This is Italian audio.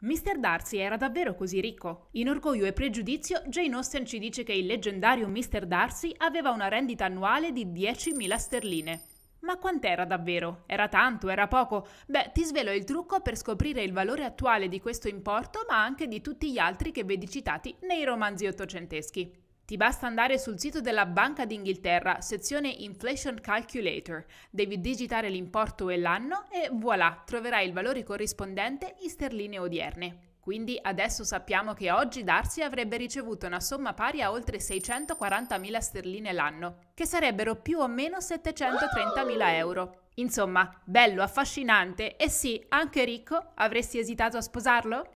Mr. Darcy era davvero così ricco? In Orgoglio e Pregiudizio, Jane Austen ci dice che il leggendario Mr. Darcy aveva una rendita annuale di 10.000 sterline. Ma quant'era davvero? Era tanto? Era poco? Beh, ti svelo il trucco per scoprire il valore attuale di questo importo, ma anche di tutti gli altri che vedi citati nei romanzi ottocenteschi. Ti basta andare sul sito della Banca d'Inghilterra, sezione Inflation Calculator, devi digitare l'importo e l'anno e voilà, troverai il valore corrispondente in sterline odierne. Quindi adesso sappiamo che oggi Darcy avrebbe ricevuto una somma pari a oltre 640.000 sterline l'anno, che sarebbero più o meno 730.000 euro. Insomma, bello, affascinante e sì, anche ricco, avresti esitato a sposarlo?